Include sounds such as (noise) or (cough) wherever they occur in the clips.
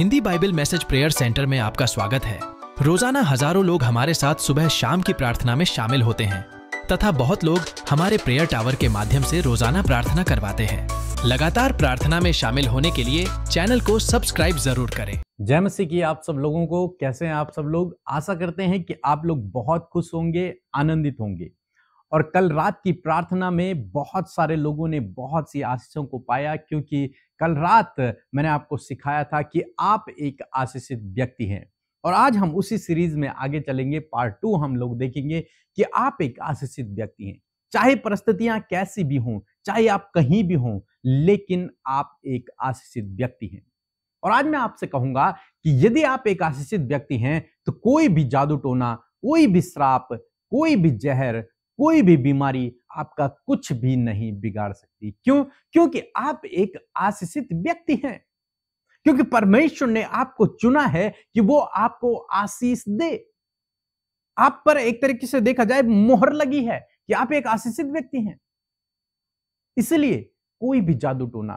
Hindi Bible message prayer centre में आपका स्वागत है रोजाना हजारों लोग हमारे साथ सुबह शाम की प्रार्थना में शामिल होते हैं तथा बहुत लोग हमारे प्रेयर टावर के माध्यम से रोजाना प्रार्थना करवाते हैं लगातार प्रार्थना में शामिल होने के लिए चैनल को सब्सक्राइब जरूर करें जय मसीह की आप सब लोगों को कैसे हैं आप सब लोग आशा करते हैं कि आप लोग बहुत खुश होंगे आनंदित होंगे और कल रात की प्रार्थना में बहुत सारे लोगों ने बहुत सी आशीषों को पाया क्योंकि कल रात मैंने आपको सिखाया था कि आप एक आशीषित व्यक्ति हैं और आज हम उसी सीरीज में आगे चलेंगे पार्ट टू हम लोग देखेंगे कि आप एक आशीषित व्यक्ति हैं चाहे परिस्थितियां कैसी भी हों चाहे आप कहीं भी हों लेकिन आप एक आशीषित व्यक्ति हैं और आज मैं आपसे कहूंगा कि यदि आप एक आशीषित व्यक्ति हैं तो कोई भी जादू टोना कोई भी श्राप कोई भी जहर कोई भी बीमारी आपका कुछ भी नहीं बिगाड़ सकती क्यों क्योंकि आप एक आशीषित व्यक्ति हैं क्योंकि परमेश्वर ने आपको चुना है कि वो आपको आशीष दे आप पर एक तरीके से देखा जाए मोहर लगी है कि आप एक आशीषित व्यक्ति हैं इसलिए कोई भी जादू टोना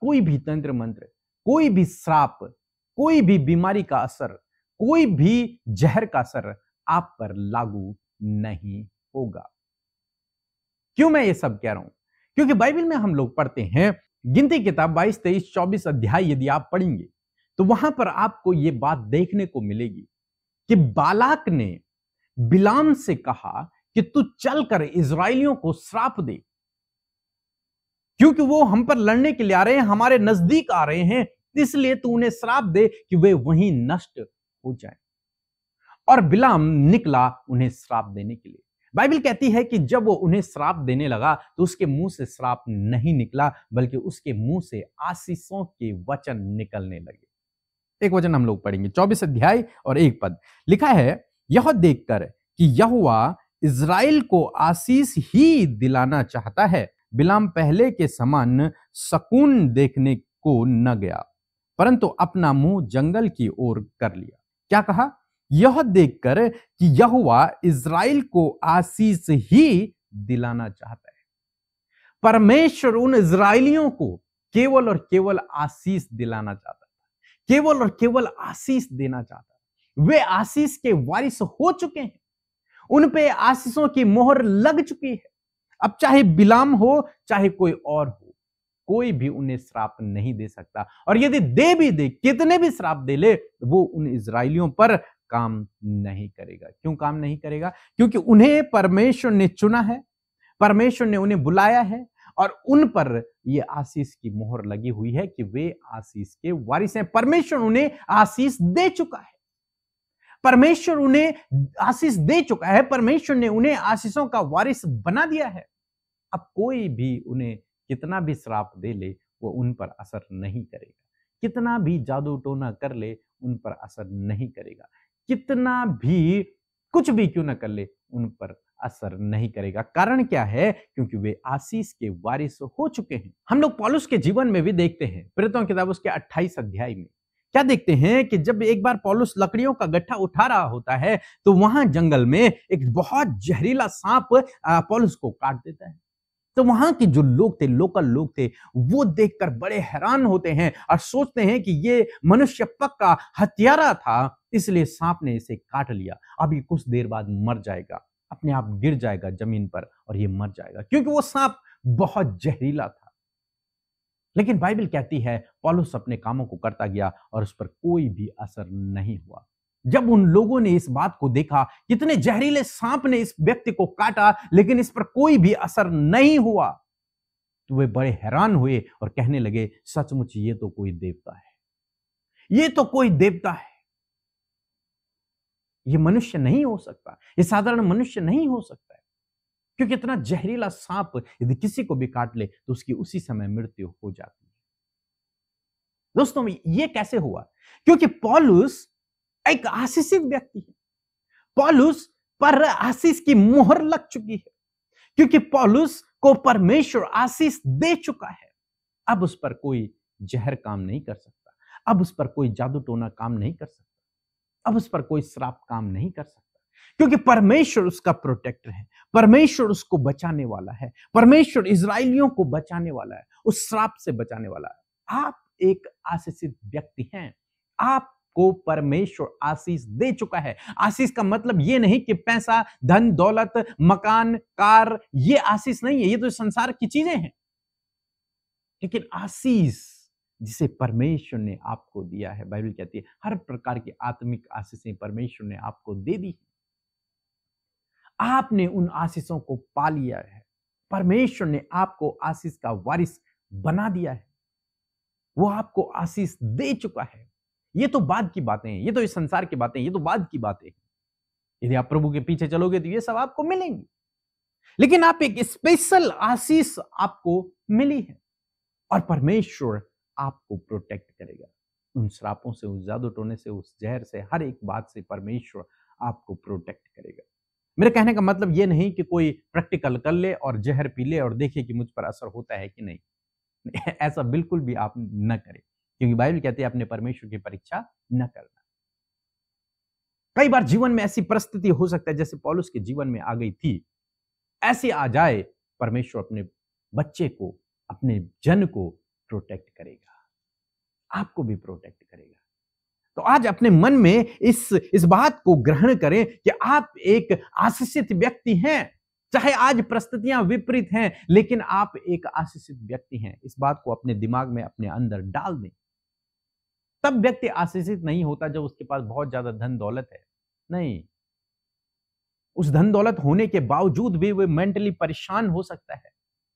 कोई भी तंत्र मंत्र कोई भी श्राप कोई भी बीमारी का असर कोई भी जहर का असर आप पर लागू नहीं होगा क्यों मैं ये सब कह रहा हूं क्योंकि बाइबल में हम लोग पढ़ते हैं गिनती किताब बाईस तेईस चौबीस अध्याय यदि आप पढ़ेंगे तो वहां पर आपको ये बात देखने को मिलेगी कि बालाक ने बिलाम से कहा कि तू चलकर इसराइलियों को श्राप दे क्योंकि वो हम पर लड़ने के लिए आ रहे हैं हमारे नजदीक आ रहे हैं इसलिए तू उन्हें श्राप दे कि वे वहीं नष्ट हो जाए और बिलाम निकला उन्हें श्राप देने के लिए बाइबल कहती है कि जब वो उन्हें श्राप देने लगा तो उसके मुंह से श्राप नहीं निकला बल्कि उसके मुंह से आशीषों के वचन निकलने लगे एक वचन हम लोग पढ़ेंगे चौबीस अध्याय और एक पद लिखा है यह देखकर कि यह इज़राइल को आशीष ही दिलाना चाहता है बिलाम पहले के समान सकून देखने को न गया परंतु अपना मुंह जंगल की ओर कर लिया क्या कहा यह देखकर कि यहुआ इज़राइल को आशीष ही दिलाना चाहता है परमेश्वर उन इज़राइलियों को केवल और केवल आशीष दिलाना चाहता है केवल और केवल आशीष देना चाहता है वे आशीष के वारिस हो चुके हैं उन पे आशीषों की मोहर लग चुकी है अब चाहे बिलाम हो चाहे कोई और हो कोई भी उन्हें श्राप नहीं दे सकता और यदि दे भी दे कितने भी श्राप दे ले वो उन इसराइलियों पर काम नहीं करेगा क्यों काम नहीं करेगा क्योंकि उन्हें परमेश्वर ने चुना है परमेश्वर ने उन्हें बुलाया है और उन पर यह आशीष की मोहर लगी हुई है कि वे आशीष के वारिस हैं परमेश्वर उन्हें आशीष दे चुका है परमेश्वर उन्हें आशीष दे चुका है परमेश्वर ने उन्हें आशीषों का वारिस बना दिया है अब कोई भी उन्हें कितना भी श्राप दे ले वो उन पर असर नहीं करेगा कितना भी जादू टोना कर ले उन पर असर नहीं करेगा कितना भी कुछ भी क्यों ना कर ले उन पर असर नहीं करेगा कारण क्या है क्योंकि वे आशीष के वारिस हो चुके हैं हम लोग पॉलुस के जीवन में भी देखते हैं प्रेतों किताब उसके 28 अध्याय में क्या देखते हैं कि जब एक बार पॉलुस लकड़ियों का गट्ठा उठा रहा होता है तो वहां जंगल में एक बहुत जहरीला सांप पॉलुस को काट देता है तो वहां के जो लोग थे लोकल लोग थे वो देखकर बड़े हैरान होते हैं और सोचते हैं कि ये मनुष्य पक्का हत्यारा था इसलिए सांप ने इसे काट लिया अब ये कुछ देर बाद मर जाएगा अपने आप गिर जाएगा जमीन पर और ये मर जाएगा क्योंकि वो सांप बहुत जहरीला था लेकिन बाइबल कहती है पॉलुस अपने कामों को करता गया और उस पर कोई भी असर नहीं हुआ जब उन लोगों ने इस बात को देखा कितने जहरीले सांप ने इस व्यक्ति को काटा लेकिन इस पर कोई भी असर नहीं हुआ तो वे बड़े हैरान हुए और कहने लगे सचमुच ये तो कोई देवता है ये तो कोई देवता है ये मनुष्य नहीं हो सकता ये साधारण मनुष्य नहीं हो सकता है क्योंकि इतना जहरीला सांप यदि किसी को भी काट ले तो उसकी उसी समय मृत्यु हो जाती है दोस्तों ये कैसे हुआ क्योंकि पॉलुस एक आशीषित व्यक्ति है पॉलुस पर आशीष की मोहर लग चुकी है क्योंकि पॉलुस को परमेश्वर आशीष दे चुका है अब उस पर कोई जहर काम नहीं कर सकता अब उस पर कोई जादू टोना काम नहीं कर सकता अब उस पर कोई श्राप काम नहीं कर सकता क्योंकि परमेश्वर उसका प्रोटेक्टर है परमेश्वर उसको बचाने वाला है परमेश्वर इसराइलियों को बचाने वाला है उस श्राप से बचाने वाला है आप एक आशीषित व्यक्ति हैं आप को परमेश्वर आशीष दे चुका है आशीष का मतलब यह नहीं कि पैसा धन दौलत मकान कार ये आशीष नहीं है ये तो संसार की चीजें हैं लेकिन आशीष जिसे परमेश्वर ने आपको दिया है बाइबल कहती है हर प्रकार की आत्मिक आशीषें परमेश्वर ने आपको दे दी है आपने उन आशीषों को पा लिया है परमेश्वर ने आपको आशीष का वारिस बना दिया है वो आपको आशीष दे चुका है ये तो बाद की बातें हैं ये तो इस संसार की बातें ये तो बाद की बातें हैं यदि आप प्रभु के पीछे चलोगे तो ये सब आपको मिलेंगे लेकिन आप एक स्पेशल आशीष आपको मिली है और परमेश्वर आपको प्रोटेक्ट करेगा उन श्रापों से उस जादू टोने से उस जहर से हर एक बात से परमेश्वर आपको प्रोटेक्ट करेगा मेरे कहने का मतलब ये नहीं कि कोई प्रैक्टिकल कर ले और जहर पी ले और देखे कि मुझ पर असर होता है कि नहीं (laughs) ऐसा बिल्कुल भी आप न करें क्योंकि बाइबल कहती है अपने परमेश्वर की परीक्षा न करना कई बार जीवन में ऐसी परिस्थिति हो सकता है जैसे पॉलुस के जीवन में आ गई थी ऐसे आ जाए परमेश्वर अपने बच्चे को अपने जन को प्रोटेक्ट करेगा आपको भी प्रोटेक्ट करेगा तो आज अपने मन में इस इस बात को ग्रहण करें कि आप एक आशीषित व्यक्ति हैं चाहे आज परिस्थितियां विपरीत हैं लेकिन आप एक आशीषित व्यक्ति हैं इस बात को अपने दिमाग में अपने अंदर डाल दें तब व्यक्ति आशीषित नहीं होता जब उसके पास बहुत ज्यादा धन दौलत है नहीं उस धन दौलत होने के बावजूद भी वह मेंटली परेशान हो सकता है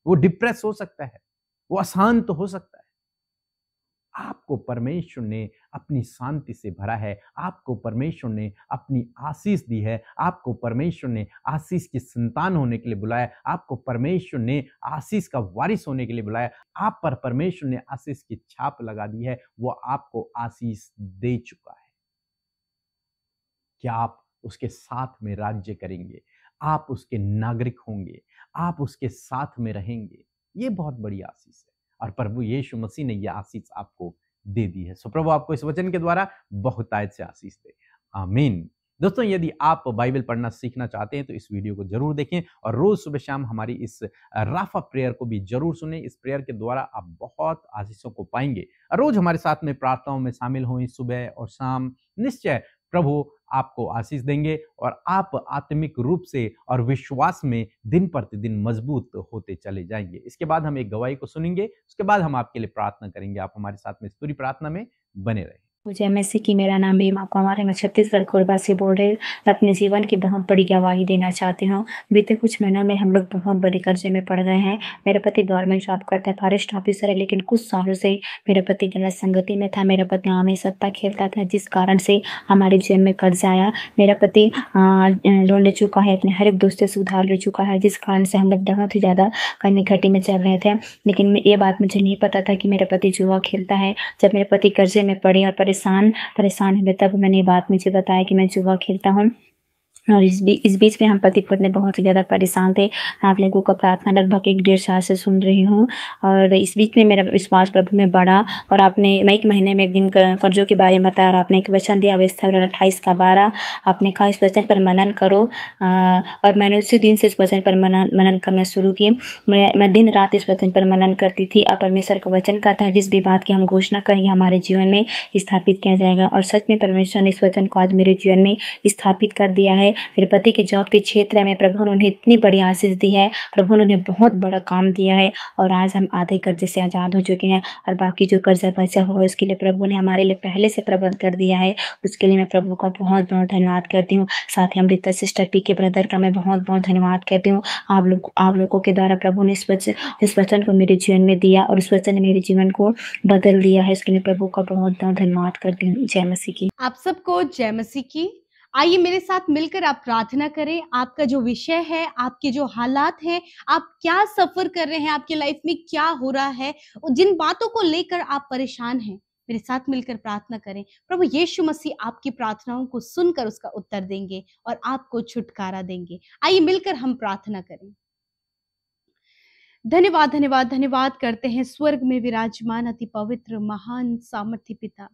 वो डिप्रेस हो सकता है वो अशांत तो हो सकता है आपको परमेश्वर ने अपनी शांति से भरा है आपको परमेश्वर ने अपनी आशीष दी है आपको परमेश्वर ने आशीष की संतान होने के लिए बुलाया आपको परमेश्वर ने आशीष का वारिस होने के लिए बुलाया आप पर परमेश्वर ने आशीष की छाप लगा दी है वो आपको आशीष दे चुका है क्या आप उसके साथ में राज्य करेंगे आप उसके नागरिक होंगे आप उसके साथ में रहेंगे ये बहुत बड़ी आशीष है और प्रभु यीशु मसीह ने यह आशीष आपको दे दी है सो प्रभु आपको इस वचन के द्वारा बहुतायत से आशीष दे आमीन दोस्तों यदि आप बाइबल पढ़ना सीखना चाहते हैं तो इस वीडियो को जरूर देखें और रोज सुबह शाम हमारी इस राफा प्रेयर को भी जरूर सुने इस प्रेयर के द्वारा आप बहुत आशीषों को पाएंगे रोज हमारे साथ में प्रार्थनाओं में शामिल हों सुबह और शाम निश्चय प्रभु आपको आशीष देंगे और आप आत्मिक रूप से और विश्वास में दिन प्रतिदिन मजबूत होते चले जाएंगे इसके बाद हम एक गवाही को सुनेंगे उसके बाद हम आपके लिए प्रार्थना करेंगे आप हमारे साथ में इस पूरी प्रार्थना में बने रहें मुझे एम एस सी की मेरा नाम भीमा कुमार है मैं छत्तीसगढ़ कोरबा से बोल रहे अपने जीवन की बहुत बड़ी गवाही देना चाहती हूँ बीते कुछ महीनों में हम लोग बहुत बड़े कर्जे में पड़ गए हैं मेरे पति गवर्नमेंट जॉब करते हैं फॉरेस्ट ऑफिसर है लेकिन कुछ सालों से मेरा पति गलत संगति में था मेरा पति हमेशा सत्ता खेलता था जिस कारण से हमारे जेब में कर्जा आया मेरा पति लोन ले चुका है अपने हर एक दोस्त से सुधार ले चुका है जिस कारण से हम लोग बहुत ही ज़्यादा कहीं घटी में चल रहे थे लेकिन ये बात मुझे नहीं पता था कि मेरा पति जुआ खेलता है जब मेरे पति कर्जे में पड़े और परेशान परेशान हुए तब मैंने बात मुझे बताया कि मैं जुआ खेलता हूँ और इस बीच इस बीच में हम पति पत्नी बहुत ही ज़्यादा परेशान थे मैं आप लोगों का प्रार्थना लगभग एक डेढ़ साल से सुन रही हूँ और इस बीच में मेरा विश्वास प्रभु में बढ़ा और आपने मैं एक महीने में एक दिन कर्जों के बारे में बताया और आपने एक वचन दिया व्यवस्था अट्ठाईस का बारह आपने कहा इस वचन पर मनन करो और मैंने उसी दिन से इस वचन पर मनन मनन करना शुरू किए मैं मैं दिन रात इस वचन पर मनन करती थी और परमेश्वर का वचन का था जिस भी बात की हम घोषणा करेंगे हमारे जीवन में स्थापित किया जाएगा और सच में परमेश्वर ने इस वचन को आज मेरे जीवन में स्थापित कर दिया है फिर पति के जॉब के क्षेत्र में प्रभु ने उन्हें इतनी बड़ी आशीष दी है प्रभु ने उन्हें बहुत बड़ा काम दिया है और आज हम आधे कर्जे से आज़ाद हो चुके हैं और बाकी जो कर्जा बचा हुआ है उसके लिए प्रभु ने हमारे लिए पहले से प्रबंध कर दिया है उसके लिए मैं प्रभु का बहुत बहुत धन्यवाद करती हूँ साथ ही Amrita sister P K brother का मैं बहुत बहुत धन्यवाद करती हूँ आप लोग आप लोगों के द्वारा प्रभु ने इस वचन इस वचन को मेरे जीवन में दिया और इस वचन ने मेरे जीवन को बदल दिया है इसके लिए प्रभु का बहुत बहुत धन्यवाद करती हूँ जय मसीह की आप सबको जय मसीह की आइए मेरे साथ मिलकर आप प्रार्थना करें आपका जो विषय है आपके जो हालात हैं आप क्या सफर कर रहे हैं आपके लाइफ में क्या हो रहा है और जिन बातों को लेकर आप परेशान हैं मेरे साथ मिलकर प्रार्थना करें प्रभु यीशु मसीह आपकी प्रार्थनाओं को सुनकर उसका उत्तर देंगे और आपको छुटकारा देंगे आइए मिलकर हम प्रार्थना करें धन्यवाद धन्यवाद धन्यवाद करते हैं स्वर्ग में विराजमान अति पवित्र महान सामर्थ्य पिता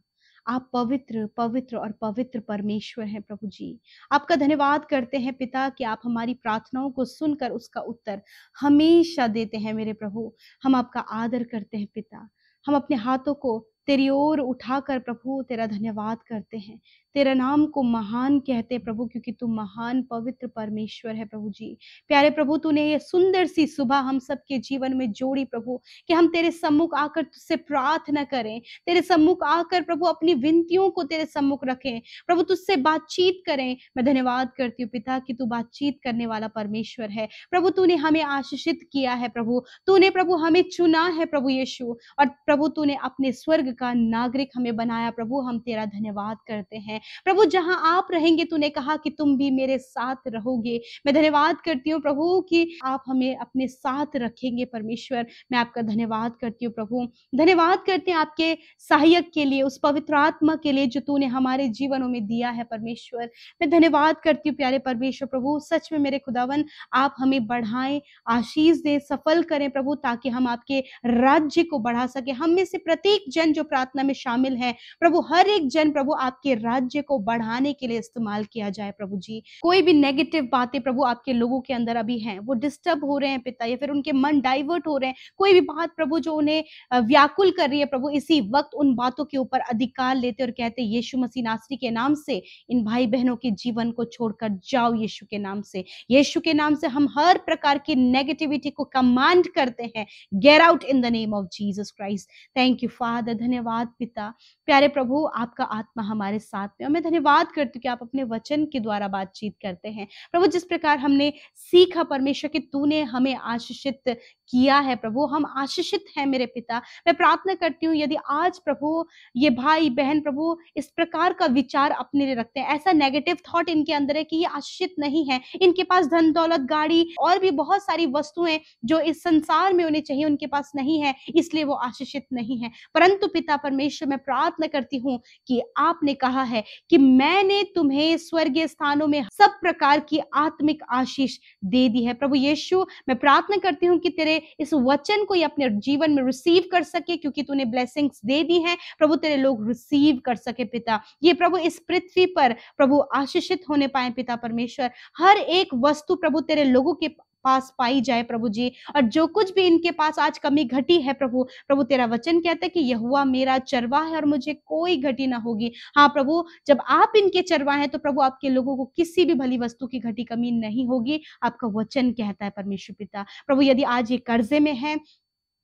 आप पवित्र पवित्र और पवित्र परमेश्वर हैं प्रभु जी आपका धन्यवाद करते हैं पिता कि आप हमारी प्रार्थनाओं को सुनकर उसका उत्तर हमेशा देते हैं मेरे प्रभु हम आपका आदर करते हैं पिता हम अपने हाथों को तेरी ओर उठाकर प्रभु तेरा धन्यवाद करते हैं तेरा नाम को महान कहते प्रभु क्योंकि तू महान पवित्र परमेश्वर है प्रभु जी प्यारे प्रभु तूने ये सुंदर सी सुबह हम सबके जीवन में जोड़ी प्रभु कि हम तेरे सम्मुख आकर तुझसे प्रार्थना करें तेरे सम्मुख आकर प्रभु अपनी विनतियों को तेरे सम्मुख रखें प्रभु तुझसे बातचीत करें मैं धन्यवाद करती हूँ पिता की तू बातचीत करने वाला परमेश्वर है प्रभु तूने हमें आशीषित किया है प्रभु तूने प्रभु हमें चुना है प्रभु यीशु और प्रभु तूने अपने स्वर्ग का नागरिक हमें बनाया प्रभु हम तेरा धन्यवाद करते हैं प्रभु जहां आप रहेंगे तूने कहा कि तुम भी मेरे साथ रहोगे मैं धन्यवाद करती हूँ प्रभु कि आप हमें अपने साथ रखेंगे परमेश्वर मैं आपका धन्यवाद करती हूँ प्रभु धन्यवाद करते हैं आपके सहायक के लिए उस पवित्र आत्मा के लिए जो तूने हमारे जीवनों में दिया है परमेश्वर मैं धन्यवाद करती हूँ प्यारे परमेश्वर प्रभु सच में मेरे खुदावन आप हमें बढ़ाएं आशीष दें सफल करें प्रभु ताकि हम आपके राज्य को बढ़ा सके हम में से प्रत्येक जन जो प्रार्थना में शामिल है प्रभु हर एक जन प्रभु आपके राज्य राज्य को बढ़ाने के लिए इस्तेमाल किया जाए प्रभु जी कोई भी नेगेटिव बातें प्रभु आपके लोगों के अंदर अभी हैं वो डिस्टर्ब हो रहे हैं पिता या फिर उनके मन डाइवर्ट हो रहे हैं कोई भी बात प्रभु जो उन्हें व्याकुल कर रही है प्रभु इसी वक्त उन बातों के ऊपर अधिकार लेते और कहते यीशु मसीह नासरी के नाम से इन भाई बहनों के जीवन को छोड़कर जाओ यीशु के नाम से यीशु के नाम से हम हर प्रकार की नेगेटिविटी को कमांड करते हैं get out in the name of Jesus Christ thank you father धन्यवाद पिता प्यारे प्रभु आपका आत्मा हमारे साथ में और मैं धन्यवाद करती हूँ कि आप अपने वचन के द्वारा बातचीत करते हैं प्रभु जिस प्रकार हमने सीखा परमेश्वर कि तूने हमें आशीषित किया है प्रभु हम आशीषित हैं मेरे पिता मैं प्रार्थना करती हूँ यदि आज प्रभु ये भाई बहन प्रभु इस प्रकार का विचार अपने लिए रखते हैं ऐसा नेगेटिव थॉट इनके अंदर है कि ये आशीषित नहीं है इनके पास धन दौलत गाड़ी और भी बहुत सारी वस्तुएं जो इस संसार में उन्हें चाहिए उनके पास नहीं है इसलिए वो आशीषित नहीं है परंतु पिता परमेश्वर मैं प्राप्त प्रार्थना करती हूँ कि आपने कहा है कि मैंने तुम्हें स्वर्गीय स्थानों में सब प्रकार की आत्मिक आशीष दे दी है प्रभु यीशु मैं प्रार्थना करती हूँ कि तेरे इस वचन को ये अपने जीवन में रिसीव कर सके क्योंकि तूने ब्लेसिंग्स दे दी है प्रभु तेरे लोग रिसीव कर सके पिता ये प्रभु इस पृथ्वी पर प्रभु आशीषित होने पाए पिता परमेश्वर हर एक वस्तु प्रभु तेरे लोगों के पास पाई जाए प्रभु जी और जो कुछ भी इनके पास आज कमी घटी है प्रभु प्रभु तेरा वचन कहता है कि यह मेरा चरवा है और मुझे कोई घटी ना होगी हाँ प्रभु जब आप इनके चरवा है तो प्रभु आपके लोगों को किसी भी भली वस्तु की घटी कमी नहीं होगी आपका वचन कहता है परमेश्वर पिता प्रभु यदि आज ये कर्जे में है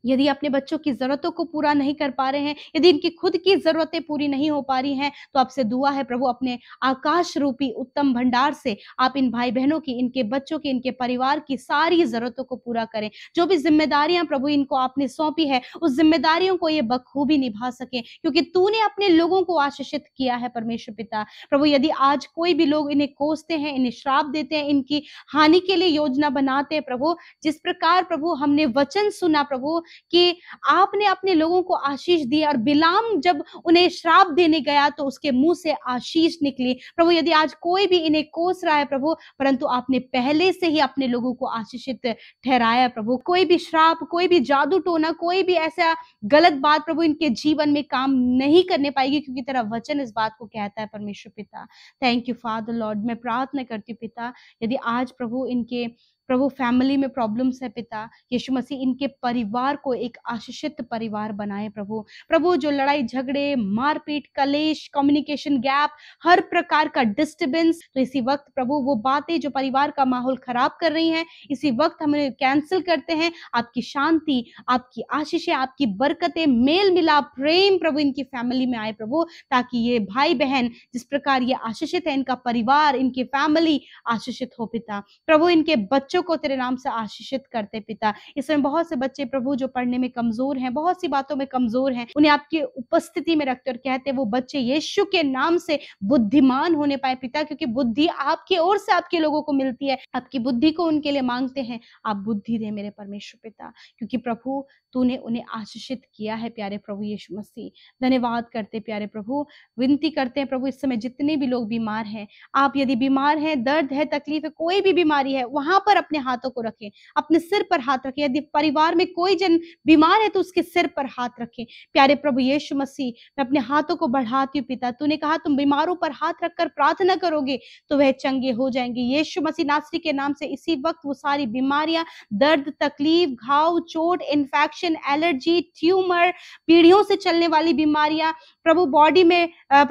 यदि अपने बच्चों की ज़रूरतों को पूरा नहीं कर पा रहे हैं यदि इनकी खुद की ज़रूरतें पूरी नहीं हो पा रही हैं तो आपसे दुआ है प्रभु अपने आकाश रूपी उत्तम भंडार से आप इन भाई बहनों की इनके बच्चों की इनके परिवार की सारी ज़रूरतों को पूरा करें जो भी जिम्मेदारियां प्रभु इनको आपने सौंपी है उस जिम्मेदारियों को ये बखूबी निभा सके क्योंकि तूने अपने लोगों को आशीषित किया है परमेश्वर पिता प्रभु यदि आज कोई भी लोग इन्हें कोसते हैं इन्हें श्राप देते हैं इनकी हानि के लिए योजना बनाते हैं प्रभु जिस प्रकार प्रभु हमने वचन सुना प्रभु कि आपने अपने लोगों को आशीष दी और बिलाम जब उन्हें श्राप देने गया तो उसके मुंह से आशीष निकली प्रभु यदि आज कोई भी इन्हें कोस रहा है प्रभु परंतु आपने पहले से ही अपने लोगों को आशीषित ठहराया प्रभु कोई भी श्राप कोई भी जादू टोना कोई भी ऐसा गलत बात प्रभु इनके जीवन में काम नहीं करने पाएगी क्योंकि तेरा वचन इस बात को कहता है परमेश्वर पिता थैंक यू फादर लॉर्ड मैं प्रार्थना करती हूँ पिता यदि आज प्रभु इनके प्रभु फैमिली में प्रॉब्लम्स है पिता यीशु मसीह इनके परिवार को एक आशीषित परिवार बनाए प्रभु प्रभु जो लड़ाई झगड़े मारपीट कलेश कम्युनिकेशन गैप हर प्रकार का डिस्टर्बेंस तो इसी वक्त प्रभु वो बातें जो परिवार का माहौल खराब कर रही हैं इसी वक्त हम कैंसिल करते हैं आपकी शांति आपकी आशीषें आपकी बरकतें मेल मिला प्रेम प्रभु इनकी फैमिली में आए प्रभु ताकि ये भाई बहन जिस प्रकार ये आशीषित है इनका परिवार इनकी फैमिली आशीषित हो पिता प्रभु इनके बच्चे बच्चों को तेरे नाम से आशीषित करते पिता इसमें बहुत से बच्चे प्रभु जो पढ़ने में कमजोर हैं बहुत सी बातों में कमजोर हैं उन्हें आपकी उपस्थिति में रखते और कहते वो बच्चे यीशु के नाम से बुद्धिमान होने पाए पिता क्योंकि बुद्धि आपकी ओर से आपके लोगों को मिलती है आपकी बुद्धि को उनके लिए मांगते हैं आप बुद्धि दे मेरे परमेश्वर पिता क्योंकि प्रभु तूने उन्हें आशीषित किया है प्यारे प्रभु यीशु मसीह धन्यवाद करते प्यारे प्रभु विनती करते हैं प्रभु इस समय जितने भी लोग बीमार हैं आप यदि बीमार हैं दर्द है तकलीफ है कोई भी बीमारी है वहां पर अपने हाथों को रखें अपने सिर पर हाथ रखें यदि परिवार में कोई जन बीमार है तो उसके सिर पर हाथ रखें प्यारे प्रभु यीशु मसीह मैं अपने हाथों को बढ़ाती हूँ पिता तूने कहा तुम बीमारों पर हाथ रखकर प्रार्थना करोगे तो वह चंगे हो जाएंगे यीशु मसीह नासरी के नाम से इसी वक्त वो सारी बीमारियां दर्द तकलीफ घाव चोट इन्फेक्शन एलर्जी ट्यूमर पीढ़ियों से चलने वाली बीमारियां प्रभु बॉडी में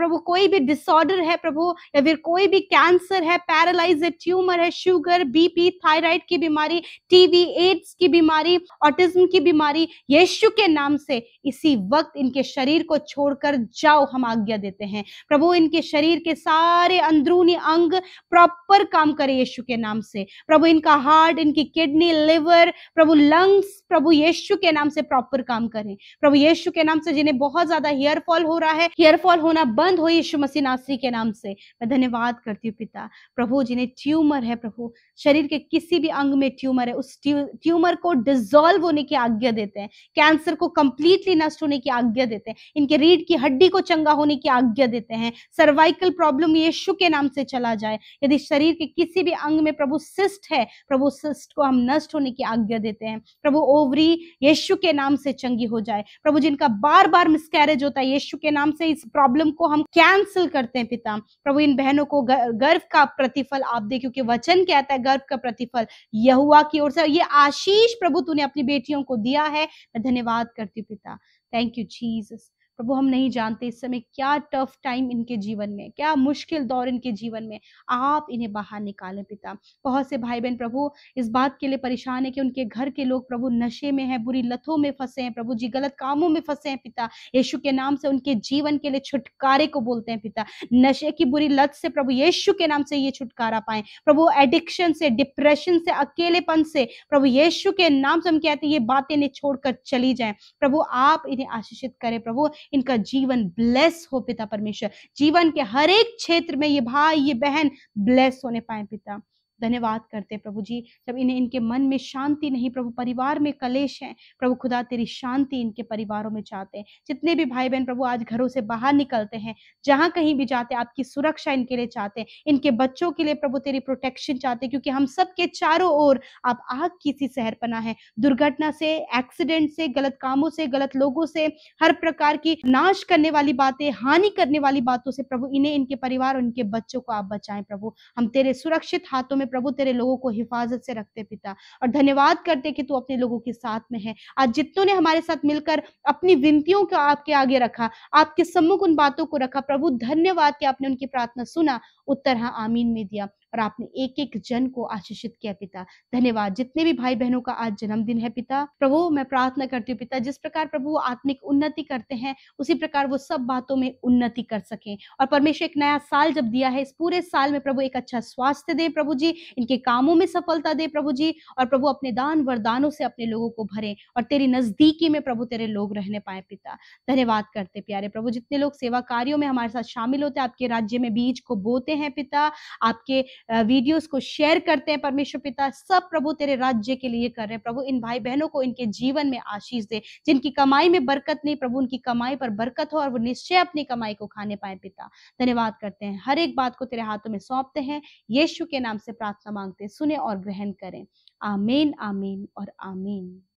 प्रभु कोई भी डिसऑर्डर है प्रभु या फिर कोई भी कैंसर है पैरालाइज है ट्यूमर है शुगर बीपी था थायराइड की बीमारी टीवी एड्स की बीमारी ऑटिज्म की बीमारी यीशु के नाम से इसी वक्त इनके शरीर को छोड़कर जाओ हम आज्ञा देते हैं प्रभु इनके शरीर के सारे अंदरूनी अंग प्रॉपर काम करे यीशु के नाम से प्रभु इनका हार्ट इनकी किडनी लिवर प्रभु लंग्स प्रभु यीशु के नाम से प्रॉपर काम करें प्रभु यीशु के नाम से जिन्हें बहुत ज्यादा हेयर फॉल हो रहा है हेयर फॉल होना बंद हो यीशु मसीह नासरी के नाम से मैं धन्यवाद करती हूँ पिता प्रभु जिन्हें ट्यूमर है प्रभु शरीर के किसी किसी भी अंग में ट्यूमर है उस ट्यूमर को डिजोल्व होने की आज्ञा देते हैं कैंसर को कंप्लीटली नष्ट होने की आज्ञा देते हैं इनके रीढ़ की हड्डी को चंगा होने की आज्ञा देते हैं सर्वाइकल प्रॉब्लम यीशु के नाम से चला जाए यदि शरीर के किसी भी अंग में प्रभु सिस्ट है प्रभु सिस्ट को हम नष्ट होने की आज्ञा देते हैं प्रभु ओवरी यीशु के नाम से चंगी हो जाए प्रभु जिनका बार बार मिसकैरेज होता है यीशु के नाम से इस प्रॉब्लम को हम कैंसिल करते हैं पिता प्रभु इन बहनों को गर्व का प्रतिफल आप दे क्योंकि वचन कहता है गर्व का प्रतिफल पर यहुआ की ओर से ये आशीष प्रभु तूने अपनी बेटियों को दिया है मैं धन्यवाद करती हूँ पिता थैंक यू जीसस प्रभु हम नहीं जानते इस समय क्या टफ टाइम इनके जीवन में क्या मुश्किल दौर इनके जीवन में आप इन्हें बाहर निकालें पिता बहुत से भाई बहन प्रभु इस बात के लिए परेशान है कि उनके घर के लोग प्रभु नशे में हैं बुरी लथों में फंसे हैं प्रभु जी गलत कामों में फंसे हैं पिता यीशु के नाम से उनके जीवन के लिए छुटकारे को बोलते हैं पिता नशे की बुरी लत से प्रभु यीशु के नाम से ये छुटकारा पाए प्रभु एडिक्शन से डिप्रेशन से अकेलेपन से प्रभु यीशु के नाम से हम कहते हैं ये बातें इन्हें छोड़कर चली जाए प्रभु आप इन्हें आशीषित करें प्रभु इनका जीवन ब्लेस हो पिता परमेश्वर जीवन के हर एक क्षेत्र में ये भाई ये बहन ब्लेस होने पाए पिता धन्यवाद करते प्रभु जी जब इन्हें इनके मन में शांति नहीं प्रभु परिवार में कलेश है प्रभु खुदा तेरी शांति इनके परिवारों में चाहते हैं जितने भी भाई बहन प्रभु आज घरों से बाहर निकलते हैं जहाँ कहीं भी जाते आपकी सुरक्षा इनके लिए चाहते हैं इनके बच्चों के लिए प्रभु तेरी प्रोटेक्शन चाहते क्योंकि हम सबके चारों ओर आप आग किसी शहर पना है दुर्घटना से एक्सीडेंट से गलत कामों से गलत लोगों से हर प्रकार की नाश करने वाली बातें हानि करने वाली बातों से प्रभु इन्हें इनके परिवार और इनके बच्चों को आप बचाएं प्रभु हम तेरे सुरक्षित हाथों में प्रभु तेरे लोगों को हिफाजत से रखते पिता और धन्यवाद करते कि तू अपने लोगों के साथ में है आज जितनों ने हमारे साथ मिलकर अपनी विनतियों को आपके आगे रखा आपके सम्मुख उन बातों को रखा प्रभु धन्यवाद कि आपने उनकी प्रार्थना सुना उत्तर हाँ आमीन में दिया और आपने एक एक जन को आशीषित किया पिता धन्यवाद जितने भी भाई बहनों का आज जन्मदिन है पिता प्रभु मैं प्रार्थना करती हूँ पिता जिस प्रकार प्रभु आत्मिक उन्नति करते हैं उसी प्रकार वो सब बातों में उन्नति कर सकें और परमेश्वर एक नया साल जब दिया है इस पूरे साल में प्रभु एक अच्छा स्वास्थ्य दे प्रभु जी इनके कामों में सफलता दे प्रभु जी और प्रभु अपने दान वरदानों से अपने लोगों को भरे और तेरी नजदीकी में प्रभु तेरे लोग रहने पाए पिता धन्यवाद करते प्यारे प्रभु जितने लोग सेवा कार्यों में हमारे साथ शामिल होते हैं आपके राज्य में बीज को बोते हैं पिता आपके वीडियोस को शेयर करते हैं परमेश्वर पिता सब प्रभु तेरे राज्य के लिए कर रहे हैं प्रभु इन भाई बहनों को इनके जीवन में आशीष दे जिनकी कमाई में बरकत नहीं प्रभु उनकी कमाई पर बरकत हो और वो निश्चय अपनी कमाई को खाने पाए पिता धन्यवाद करते हैं हर एक बात को तेरे हाथों में सौंपते हैं यीशु के नाम से प्रार्थना मांगते सुने और ग्रहण करें आमीन आमीन और आमीन